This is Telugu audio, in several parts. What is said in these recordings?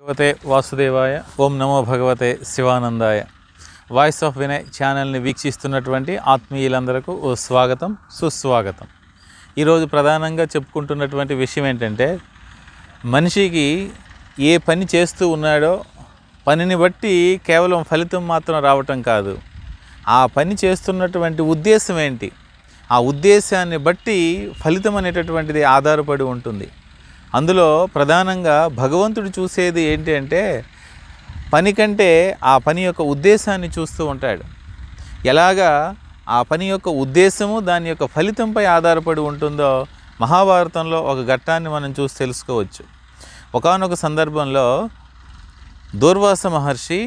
భగవతే వాసుదేవాయ ఓం నమో భగవతే శివానందాయ వాయిస్ ఆఫ్ వినయ్ ఛానల్ని వీక్షిస్తున్నటువంటి ఆత్మీయులందరకు ఓ స్వాగతం సుస్వాగతం ఈరోజు ప్రధానంగా చెప్పుకుంటున్నటువంటి విషయం ఏంటంటే మనిషికి ఏ పని చేస్తూ ఉన్నాడో పనిని బట్టి కేవలం ఫలితం మాత్రం రావటం కాదు ఆ పని చేస్తున్నటువంటి ఉద్దేశం ఏంటి ఆ ఉద్దేశాన్ని బట్టి ఫలితం అనేటటువంటిది ఆధారపడి ఉంటుంది అందులో ప్రధానంగా భగవంతుడు చూసేది ఏంటి అంటే పని కంటే ఆ పని యొక్క ఉద్దేశాన్ని చూస్తూ ఉంటాడు ఎలాగా ఆ పని యొక్క ఉద్దేశము దాని యొక్క ఫలితంపై ఆధారపడి ఉంటుందో మహాభారతంలో ఒక ఘట్టాన్ని మనం చూసి తెలుసుకోవచ్చు ఒకనొక సందర్భంలో దూర్వాస మహర్షి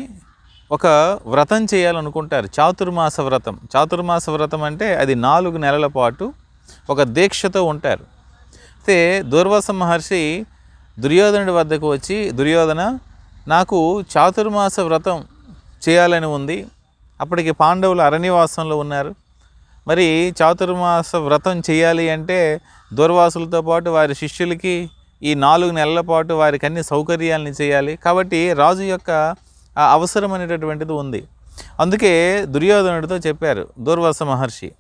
ఒక వ్రతం చేయాలనుకుంటారు చాతుర్మాస వ్రతం చాతుర్మాస వ్రతం అంటే అది నాలుగు నెలల పాటు ఒక దీక్షతో ఉంటారు అయితే దూర్వాస మహర్షి దుర్యోధనుడి వద్దకు వచ్చి దుర్యోధన నాకు చాతుర్మాస వ్రతం చేయాలని ఉంది అప్పటికి పాండవులు అరణ్యవాసంలో ఉన్నారు మరి చాతుర్మాస వ్రతం చేయాలి అంటే దూర్వాసులతో పాటు వారి శిష్యులకి ఈ నాలుగు నెలల పాటు వారికి అన్ని సౌకర్యాలని చేయాలి కాబట్టి రాజు యొక్క అవసరం అనేటటువంటిది ఉంది అందుకే దుర్యోధనుడితో చెప్పారు దూర్వాస మహర్షి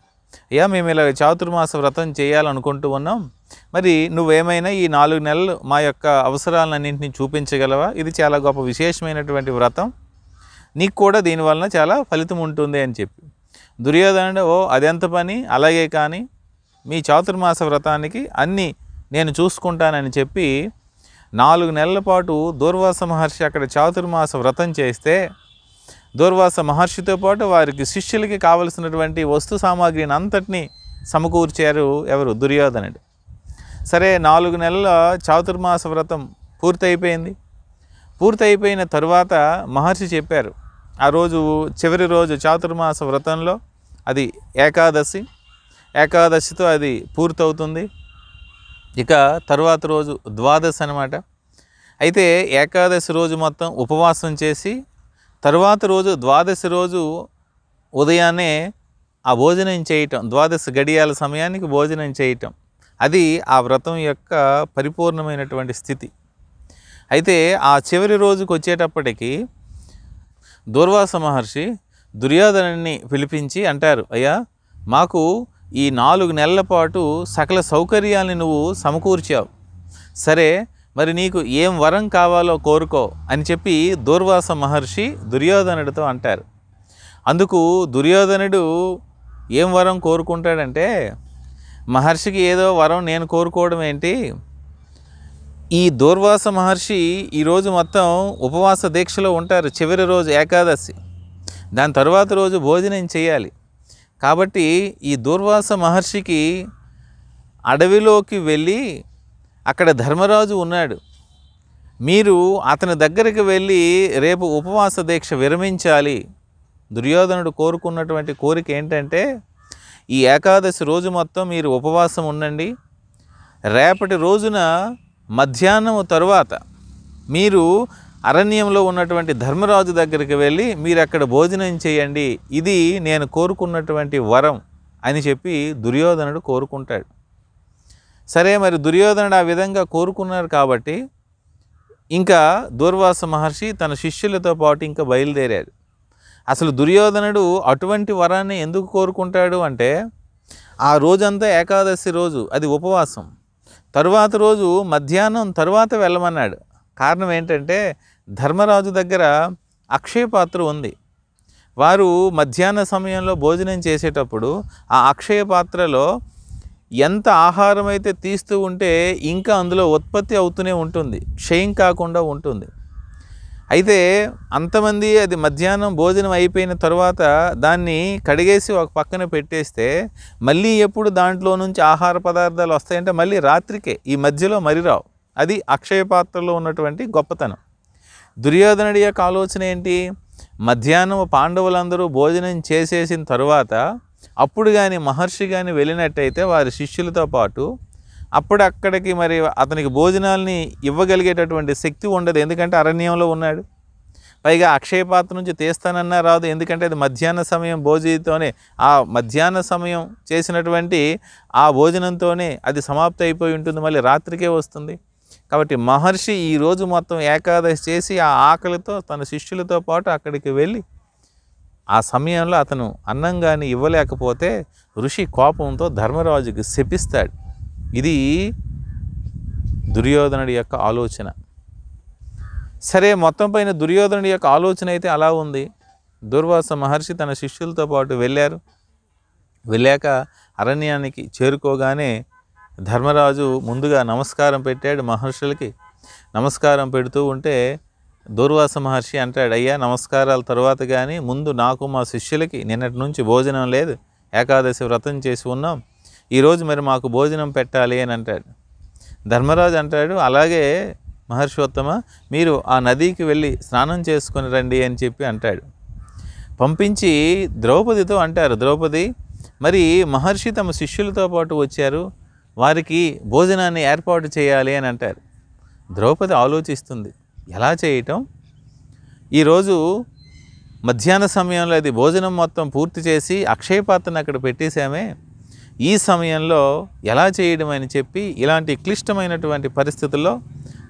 అయ్యా మేము ఇలా చాతుర్మాస వ్రతం చేయాలనుకుంటూ ఉన్నాం మరి నువ్వేమైనా ఈ నాలుగు నెలలు మా యొక్క అవసరాలన్నింటినీ చూపించగలవా ఇది చాలా గొప్ప విశేషమైనటువంటి వ్రతం నీకు కూడా దీనివలన చాలా ఫలితం ఉంటుంది అని చెప్పి దుర్యోధనుడు ఓ అదెంత పని అలాగే కానీ మీ చాతుర్మాస వ్రతానికి అన్నీ నేను చూసుకుంటానని చెప్పి నాలుగు నెలల పాటు దూర్వాస మహర్షి అక్కడ చాతుర్మాస వ్రతం చేస్తే దూర్వాస మహర్షితో పాటు వారికి శిష్యులకి కావలసినటువంటి వస్తు సామాగ్రిని అంతటినీ సమకూర్చారు ఎవరు దుర్యోధనుడు సరే నాలుగు నెలల చాతుర్మాస వ్రతం పూర్తయిపోయింది పూర్తయిపోయిన తరువాత మహర్షి చెప్పారు ఆ రోజు చివరి రోజు చాతుర్మాస వ్రతంలో అది ఏకాదశి ఏకాదశితో అది పూర్తవుతుంది ఇక తరువాత రోజు ద్వాదశి అనమాట అయితే ఏకాదశి రోజు మొత్తం ఉపవాసం చేసి తరువాత రోజు ద్వాదశి రోజు ఉదయాన్నే ఆ భోజనం చేయటం ద్వాదశ గడియాల సమయానికి భోజనం చేయటం అది ఆ వ్రతం యొక్క పరిపూర్ణమైనటువంటి స్థితి అయితే ఆ చివరి రోజుకు వచ్చేటప్పటికి దూర్వాస మహర్షి దుర్యోధనుని పిలిపించి అంటారు అయ్యా మాకు ఈ నాలుగు నెలల పాటు సకల సౌకర్యాన్ని నువ్వు సమకూర్చావు సరే మరి నీకు ఏం వరం కావాలో కోరుకో అని చెప్పి దూర్వాస మహర్షి దుర్యోధనుడితో అంటారు అందుకు దుర్యోధనుడు ఏం వరం కోరుకుంటాడంటే మహర్షికి ఏదో వరం నేను కోరుకోవడం ఏంటి ఈ దూర్వాస మహర్షి ఈరోజు మొత్తం ఉపవాస దీక్షలో ఉంటారు చివరి రోజు ఏకాదశి దాని తర్వాత రోజు భోజనం చేయాలి కాబట్టి ఈ దూర్వాస మహర్షికి అడవిలోకి వెళ్ళి అక్కడ ధర్మరాజు ఉన్నాడు మీరు అతని దగ్గరికి వెళ్ళి రేపు ఉపవాస దీక్ష విరమించాలి దుర్యోధనుడు కోరుకున్నటువంటి కోరిక ఏంటంటే ఈ ఏకాదశి రోజు మొత్తం మీరు ఉపవాసం ఉండండి రేపటి రోజున మధ్యాహ్నం తరువాత మీరు అరణ్యంలో ఉన్నటువంటి ధర్మరాజు దగ్గరికి వెళ్ళి మీరు అక్కడ భోజనం చేయండి ఇది నేను కోరుకున్నటువంటి వరం అని చెప్పి దుర్యోధనుడు కోరుకుంటాడు సరే మరి దుర్యోధనుడు ఆ విధంగా కోరుకున్నారు కాబట్టి ఇంకా దూర్వాస మహర్షి తన శిష్యులతో పాటు ఇంకా బయలుదేరాడు అసలు దుర్యోధనుడు అటువంటి వరాన్ని ఎందుకు కోరుకుంటాడు అంటే ఆ రోజంతా ఏకాదశి రోజు అది ఉపవాసం తరువాత రోజు మధ్యాహ్నం తర్వాత వెళ్ళమన్నాడు కారణం ఏంటంటే ధర్మరాజు దగ్గర అక్షయ పాత్ర ఉంది వారు మధ్యాహ్న సమయంలో భోజనం చేసేటప్పుడు ఆ అక్షయ పాత్రలో ఎంత ఆహారం అయితే తీస్తూ ఉంటే ఇంకా అందులో ఉత్పత్తి అవుతూనే ఉంటుంది క్షయం కాకుండా ఉంటుంది అయితే అంతమంది అది మధ్యాహ్నం భోజనం అయిపోయిన తర్వాత దాన్ని కడిగేసి ఒక పక్కన పెట్టేస్తే మళ్ళీ ఎప్పుడు దాంట్లో నుంచి ఆహార పదార్థాలు వస్తాయంటే మళ్ళీ రాత్రికే ఈ మధ్యలో మరి రావు అది అక్షయ పాత్రలో ఉన్నటువంటి గొప్పతనం దుర్యోధనుడి యొక్క ఆలోచన ఏంటి మధ్యాహ్నం పాండవులందరూ భోజనం చేసేసిన తర్వాత అప్పుడు కానీ మహర్షి కానీ వెళ్ళినట్టయితే వారి శిష్యులతో పాటు అప్పుడు అక్కడికి మరి అతనికి భోజనాల్ని ఇవ్వగలిగేటటువంటి శక్తి ఉండదు ఎందుకంటే అరణ్యంలో ఉన్నాడు పైగా అక్షయపాత్ర నుంచి తీస్తానన్నా రాదు ఎందుకంటే అది మధ్యాహ్న సమయం భోజనంతోనే ఆ మధ్యాహ్న సమయం చేసినటువంటి ఆ భోజనంతోనే అది సమాప్తి అయిపోయి ఉంటుంది మళ్ళీ రాత్రికే వస్తుంది కాబట్టి మహర్షి ఈరోజు మొత్తం ఏకాదశి చేసి ఆ ఆకలితో తన శిష్యులతో పాటు అక్కడికి వెళ్ళి ఆ సమయంలో అతను అన్నం కానీ ఇవ్వలేకపోతే ఋషి కోపంతో ధర్మరాజుకి శపిస్తాడు ఇది దుర్యోధనుడి యొక్క ఆలోచన సరే మొత్తం పైన దుర్యోధనుడి యొక్క ఆలోచన అయితే అలా ఉంది దుర్వాస మహర్షి తన శిష్యులతో పాటు వెళ్ళారు వెళ్ళాక అరణ్యానికి చేరుకోగానే ధర్మరాజు ముందుగా నమస్కారం పెట్టాడు మహర్షులకి నమస్కారం పెడుతూ ఉంటే దూర్వాస మహర్షి అంటాడు అయ్యా నమస్కారాల తర్వాత కానీ ముందు నాకు మా శిష్యులకి నిన్నటి నుంచి భోజనం లేదు ఏకాదశి వ్రతం చేసి ఉన్నాం ఈరోజు మరి మాకు భోజనం పెట్టాలి అని అంటాడు ధర్మరాజు అంటాడు అలాగే మహర్షోత్తమ మీరు ఆ నదికి వెళ్ళి స్నానం చేసుకుని రండి అని చెప్పి అంటాడు పంపించి ద్రౌపదితో అంటారు ద్రౌపది మరి మహర్షి తమ శిష్యులతో పాటు వచ్చారు వారికి భోజనాన్ని ఏర్పాటు చేయాలి అని అంటారు ద్రౌపది ఆలోచిస్తుంది ఎలా చేయటం ఈరోజు మధ్యాహ్న సమయంలో అది భోజనం మొత్తం పూర్తి చేసి అక్షయపాత్రను అక్కడ పెట్టేశామే ఈ సమయంలో ఎలా చేయడం అని చెప్పి ఇలాంటి క్లిష్టమైనటువంటి పరిస్థితుల్లో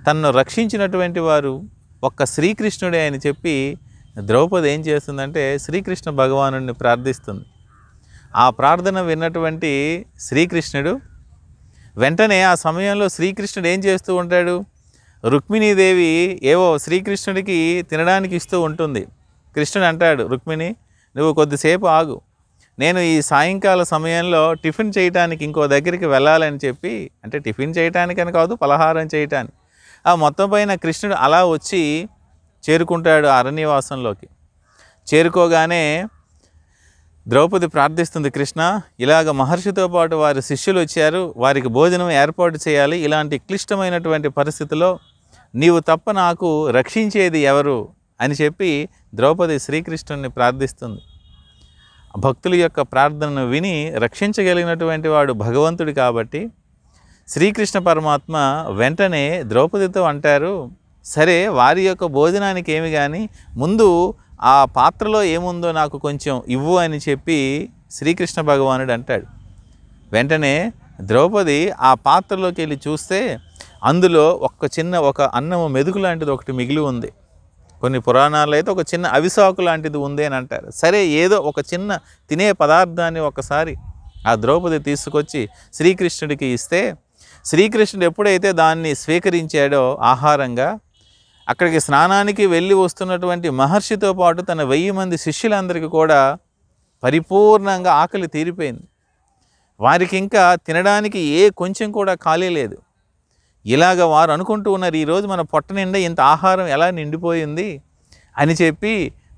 తన్ను రక్షించినటువంటి వారు ఒక్క శ్రీకృష్ణుడే అని చెప్పి ద్రౌపది ఏం చేస్తుందంటే శ్రీకృష్ణ భగవాను ప్రార్థిస్తుంది ఆ ప్రార్థన విన్నటువంటి శ్రీకృష్ణుడు వెంటనే ఆ సమయంలో శ్రీకృష్ణుడు ఏం చేస్తూ ఉంటాడు రుక్మిణీదేవి ఏవో శ్రీకృష్ణుడికి తినడానికి ఇస్తూ ఉంటుంది కృష్ణుడు అంటాడు రుక్మిణి నువ్వు కొద్దిసేపు ఆగు నేను ఈ సాయంకాల సమయంలో టిఫిన్ చేయటానికి ఇంకో దగ్గరికి వెళ్ళాలని చెప్పి అంటే టిఫిన్ చేయటానికని కాదు పలహారం చేయటానికి ఆ మొత్తం పైన కృష్ణుడు అలా వచ్చి చేరుకుంటాడు అరణ్యవాసంలోకి చేరుకోగానే ద్రౌపది ప్రార్థిస్తుంది కృష్ణ ఇలాగ మహర్షితో పాటు వారి శిష్యులు వచ్చారు వారికి భోజనం ఏర్పాటు చేయాలి ఇలాంటి క్లిష్టమైనటువంటి పరిస్థితిలో నీవు తప్ప నాకు రక్షించేది ఎవరు అని చెప్పి ద్రౌపది శ్రీకృష్ణుని ప్రార్థిస్తుంది భక్తుల యొక్క ప్రార్థనను విని రక్షించగలిగినటువంటి వాడు భగవంతుడు కాబట్టి శ్రీకృష్ణ పరమాత్మ వెంటనే ద్రౌపదితో అంటారు సరే వారి యొక్క భోజనానికి ఏమి కానీ ముందు ఆ పాత్రలో ఏముందో నాకు కొంచెం ఇవ్వు అని చెప్పి శ్రీకృష్ణ భగవానుడు అంటాడు వెంటనే ద్రౌపది ఆ పాత్రలోకి వెళ్ళి చూస్తే అందులో ఒక చిన్న ఒక అన్నము మెదుగు లాంటిది ఒకటి మిగిలి ఉంది కొన్ని పురాణాలు అయితే ఒక చిన్న అవిసాకు లాంటిది ఉంది అని అంటారు సరే ఏదో ఒక చిన్న తినే పదార్థాన్ని ఒకసారి ఆ ద్రౌపది తీసుకొచ్చి శ్రీకృష్ణుడికి ఇస్తే శ్రీకృష్ణుడు ఎప్పుడైతే దాన్ని స్వీకరించాడో ఆహారంగా అక్కడికి స్నానానికి వెళ్ళి వస్తున్నటువంటి మహర్షితో పాటు తన వెయ్యి మంది శిష్యులందరికీ కూడా పరిపూర్ణంగా ఆకలి తీరిపోయింది వారికి ఇంకా తినడానికి ఏ కొంచెం కూడా ఖాళీ లేదు ఇలాగ వారు అనుకుంటూ ఉన్నారు ఈరోజు మన పొట్ట నిండా ఇంత ఆహారం ఎలా నిండిపోయింది అని చెప్పి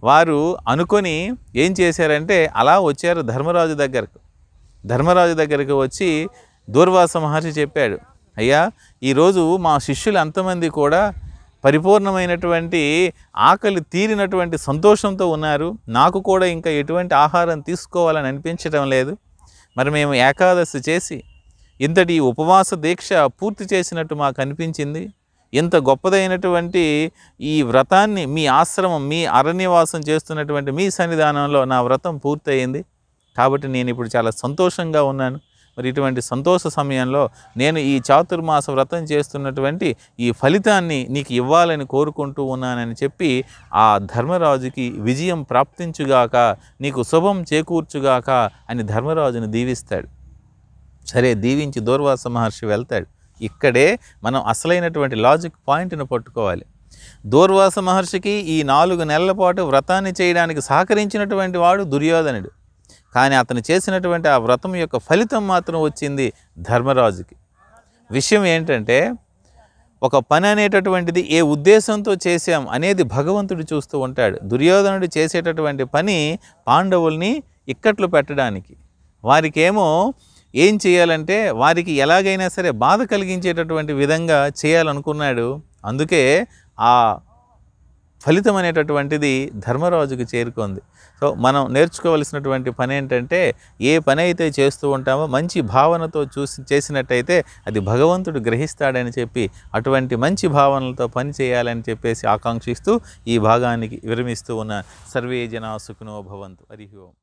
వారు అనుకొని ఏం చేశారంటే అలా వచ్చారు ధర్మరాజు దగ్గరకు ధర్మరాజు దగ్గరకు వచ్చి దూర్వాస మహర్షి చెప్పాడు అయ్యా ఈరోజు మా శిష్యులు అంతమంది కూడా పరిపూర్ణమైనటువంటి ఆకలి తీరినటువంటి సంతోషంతో ఉన్నారు నాకు కూడా ఇంకా ఎటువంటి ఆహారం తీసుకోవాలని అనిపించడం లేదు మరి మేము ఏకాదశి చేసి ఇంతటి ఉపవాస దీక్ష పూర్తి చేసినట్టు మాకు అనిపించింది ఇంత గొప్పదైనటువంటి ఈ వ్రతాన్ని మీ ఆశ్రమం మీ అరణ్యవాసం చేస్తున్నటువంటి మీ సన్నిధానంలో నా వ్రతం పూర్తయింది కాబట్టి నేను ఇప్పుడు చాలా సంతోషంగా ఉన్నాను మరి ఇటువంటి సంతోష సమయంలో నేను ఈ చాతుర్మాస వ్రతం చేస్తున్నటువంటి ఈ ఫలితాన్ని నీకు ఇవ్వాలని కోరుకుంటూ ఉన్నానని చెప్పి ఆ ధర్మరాజుకి విజయం ప్రాప్తించుగాక నీకు శుభం చేకూర్చుగాక అని ధర్మరాజును దీవిస్తాడు సరే దీవించి దూర్వాస మహర్షి వెళ్తాడు ఇక్కడే మనం అసలైనటువంటి లాజిక్ పాయింట్ను పట్టుకోవాలి దూర్వాస మహర్షికి ఈ నాలుగు నెలల పాటు వ్రతాన్ని చేయడానికి సహకరించినటువంటి వాడు దుర్యోధనుడు కానీ అతను చేసినటువంటి ఆ వ్రతం యొక్క ఫలితం మాత్రం వచ్చింది ధర్మరాజుకి విషయం ఏంటంటే ఒక పని అనేటటువంటిది ఏ ఉద్దేశంతో చేశాం అనేది భగవంతుడు చూస్తూ ఉంటాడు దుర్యోధనుడు చేసేటటువంటి పని పాండవుల్ని ఇక్కట్లు పెట్టడానికి వారికేమో ఏం చేయాలంటే వారికి ఎలాగైనా సరే బాధ కలిగించేటటువంటి విధంగా చేయాలనుకున్నాడు అందుకే ఆ ఫలితం అనేటటువంటిది ధర్మరాజుకు చేరుకుంది సో మనం నేర్చుకోవలసినటువంటి పని ఏంటంటే ఏ పని అయితే చేస్తూ ఉంటామో మంచి భావనతో చూసి చేసినట్టయితే అది భగవంతుడు గ్రహిస్తాడని చెప్పి అటువంటి మంచి భావనలతో పని చేయాలని చెప్పేసి ఆకాంక్షిస్తూ ఈ భాగానికి విరమిస్తూ ఉన్న సర్వే జనా సుఖనో భవంతు హరి ఓం